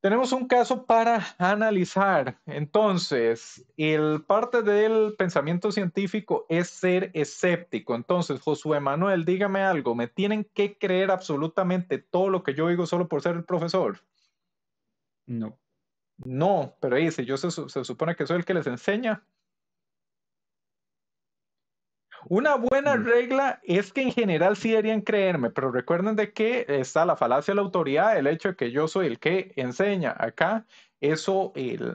Tenemos un caso para analizar. Entonces, el parte del pensamiento científico es ser escéptico. Entonces, Josué Manuel, dígame algo. ¿Me tienen que creer absolutamente todo lo que yo digo solo por ser el profesor? No. No, pero dice, yo se, se supone que soy el que les enseña. Una buena mm. regla es que en general sí deberían creerme, pero recuerden de que está la falacia de la autoridad, el hecho de que yo soy el que enseña acá, eso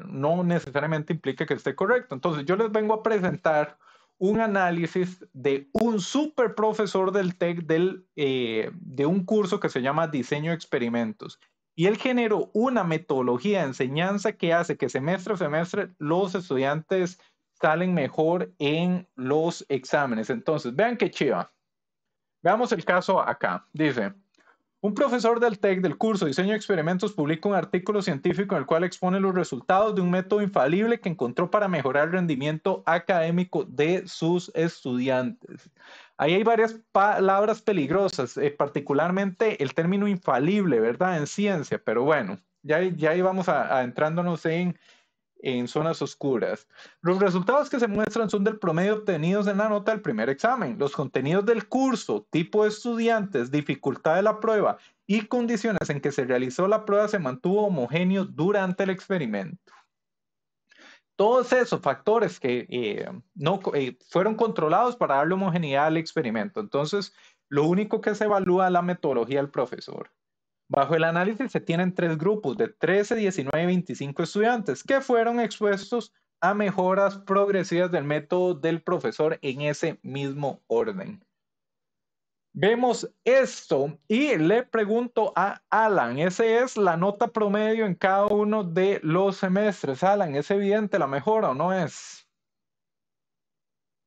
no necesariamente implica que esté correcto. Entonces yo les vengo a presentar un análisis de un super profesor del TEC eh, de un curso que se llama Diseño de Experimentos. Y él generó una metodología de enseñanza que hace que semestre a semestre los estudiantes salen mejor en los exámenes. Entonces, vean qué chiva. Veamos el caso acá. Dice, un profesor del TEC del curso Diseño de Experimentos publica un artículo científico en el cual expone los resultados de un método infalible que encontró para mejorar el rendimiento académico de sus estudiantes. Ahí hay varias palabras peligrosas, eh, particularmente el término infalible, ¿verdad? En ciencia, pero bueno, ya, ya ahí vamos a, a en en zonas oscuras. Los resultados que se muestran son del promedio obtenidos en la nota del primer examen, los contenidos del curso, tipo de estudiantes, dificultad de la prueba y condiciones en que se realizó la prueba se mantuvo homogéneo durante el experimento. Todos esos factores que eh, no, eh, fueron controlados para darle homogeneidad al experimento. Entonces, lo único que se evalúa es la metodología del profesor. Bajo el análisis se tienen tres grupos de 13, 19 y 25 estudiantes que fueron expuestos a mejoras progresivas del método del profesor en ese mismo orden. Vemos esto y le pregunto a Alan, esa es la nota promedio en cada uno de los semestres. Alan, ¿es evidente la mejora o no es?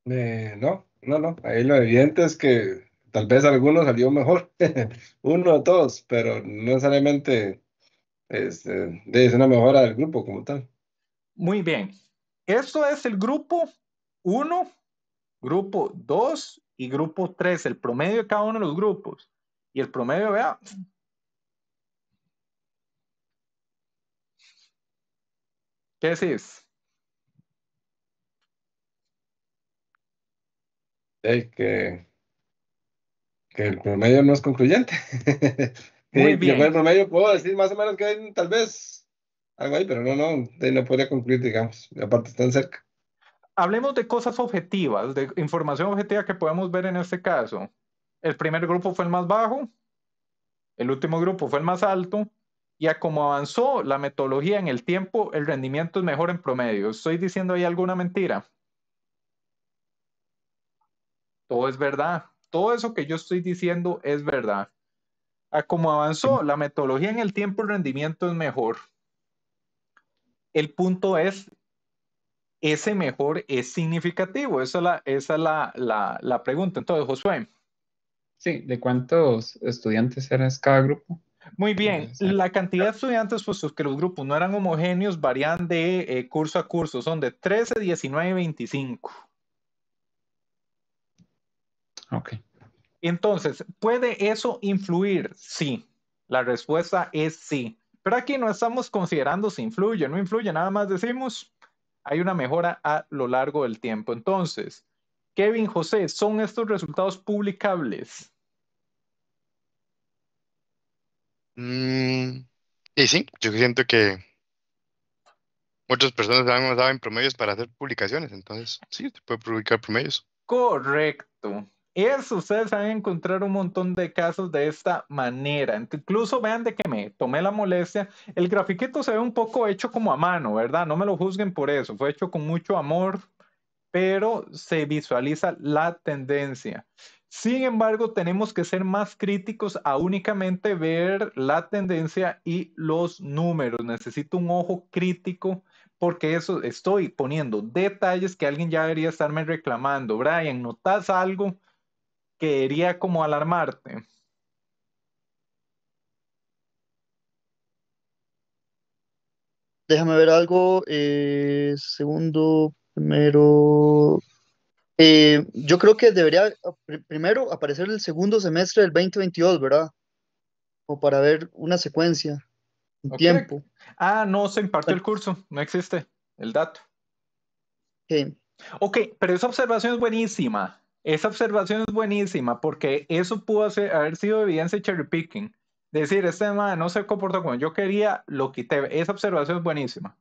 Eh, no, no, no. Ahí lo evidente es que Tal vez alguno salió mejor, uno o dos, pero no necesariamente es, este, ser una mejora del grupo como tal. Muy bien. Esto es el grupo uno, grupo dos y grupo tres. el promedio de cada uno de los grupos. Y el promedio, vea. ¿Qué decís? Es que que el promedio no es concluyente. Muy bien. el promedio, puedo decir más o menos que tal vez algo ahí, pero no, no, no podría concluir, digamos. Y aparte están cerca. Hablemos de cosas objetivas, de información objetiva que podemos ver en este caso. El primer grupo fue el más bajo, el último grupo fue el más alto, y a avanzó la metodología en el tiempo, el rendimiento es mejor en promedio. ¿Estoy diciendo ahí alguna mentira? Todo es verdad todo eso que yo estoy diciendo es verdad. A como avanzó la metodología en el tiempo, el rendimiento es mejor. El punto es, ese mejor es significativo. Esa es la, esa pregunta. Entonces, Josué. Sí, ¿de cuántos estudiantes eran cada grupo? Muy bien, la cantidad de estudiantes, los pues, que los grupos no eran homogéneos, varían de eh, curso a curso, son de 13, 19 y 25. Ok. Entonces, ¿puede eso influir? Sí. La respuesta es sí. Pero aquí no estamos considerando si influye o no influye, nada más decimos, hay una mejora a lo largo del tiempo. Entonces, Kevin José, ¿son estos resultados publicables? y mm, sí, yo siento que muchas personas han usado promedios para hacer publicaciones, entonces sí, se puede publicar promedios. Correcto eso ustedes van a encontrar un montón de casos de esta manera. Incluso vean de que me tomé la molestia. El grafiquito se ve un poco hecho como a mano, ¿verdad? No me lo juzguen por eso. Fue hecho con mucho amor, pero se visualiza la tendencia. Sin embargo, tenemos que ser más críticos a únicamente ver la tendencia y los números. Necesito un ojo crítico porque eso estoy poniendo detalles que alguien ya debería estarme reclamando. Brian, ¿notas algo? quería como alarmarte. Déjame ver algo. Eh, segundo, primero. Eh, yo creo que debería primero aparecer el segundo semestre del 2022, ¿verdad? O para ver una secuencia, un tiempo. Ah, no se impartió el curso, no existe el dato. Ok. Ok, pero esa observación es buenísima esa observación es buenísima porque eso pudo haber sido evidencia cherry picking. Decir, este de no se comportó como yo quería, lo quité. Esa observación es buenísima.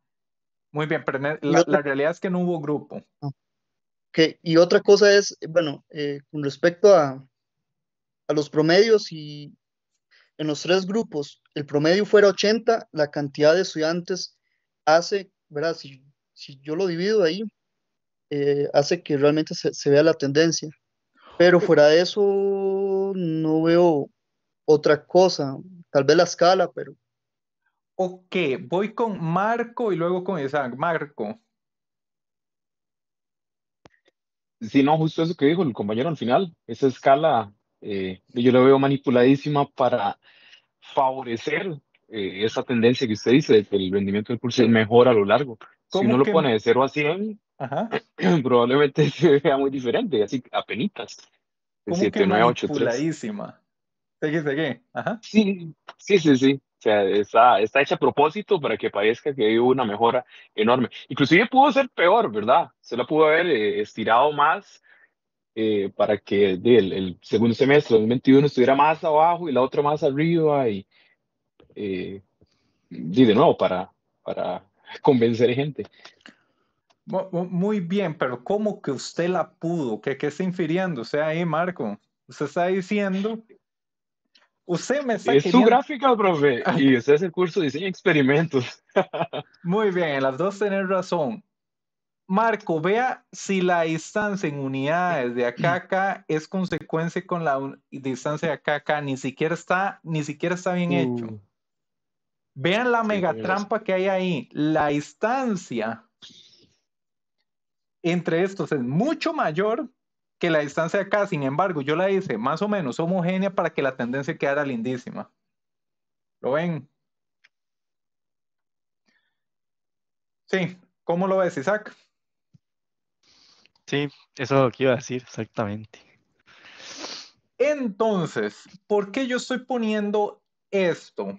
Muy bien, pero la, realidad es que no hubo grupo. que Y otra cosa es, bueno, eh, con respecto a, los promedios y en los tres grupos, el promedio fuera 80, la cantidad de estudiantes hace, ¿verdad? si yo lo divido ahí, eh, hace que realmente se, vea la tendencia. Pero fuera de eso, no veo otra cosa. Tal vez la escala, pero. Ok, voy con Marco y luego con esa, Marco. Sí, no, justo eso que dijo el compañero al final. Esa escala eh, yo la veo manipuladísima para favorecer eh, esa tendencia que usted dice, que el rendimiento del curso es mejor a lo largo. Si no lo pone de 0 a 100, Ajá. probablemente se vea muy diferente, así apenitas. es ¿Qué Seguí, qué? Ajá. Sí, sí, sí, sí. O sea, está, está hecha a propósito para que parezca que hay una mejora enorme. Inclusive pudo ser peor, ¿verdad? Se la pudo haber eh, estirado más eh, para que el, segundo semestre del 21 estuviera más abajo y la otra más arriba. Y, eh, de nuevo, para, para convencer gente. Muy bien, pero ¿cómo que usted la pudo? ¿Qué, qué está infiriendo? O sea, ahí, Marco, usted está diciendo... Usted me está Es su gráfica, profe, y usted es el curso de diseño de experimentos. Muy bien, las dos tienen razón. Marco, vea si la distancia en unidades de acá acá es consecuencia con la distancia de acá acá. Ni siquiera está, ni siquiera está bien hecho. Uh. Vean la megatrampa que hay ahí. La distancia entre estos es mucho mayor que la distancia acá. Sin embargo, yo la hice más o menos homogénea para que la tendencia quedara lindísima. ¿Lo ven? Sí, ¿cómo lo ves, Isaac? Sí, eso es lo que iba a decir, exactamente. Entonces, ¿por qué yo estoy poniendo esto?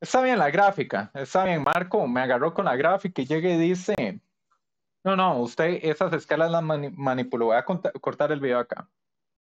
Está bien la gráfica, está bien, Marco, me agarró con la gráfica y llega y dice, no, no, usted esas escalas las manipuló. Voy a cortar el video acá.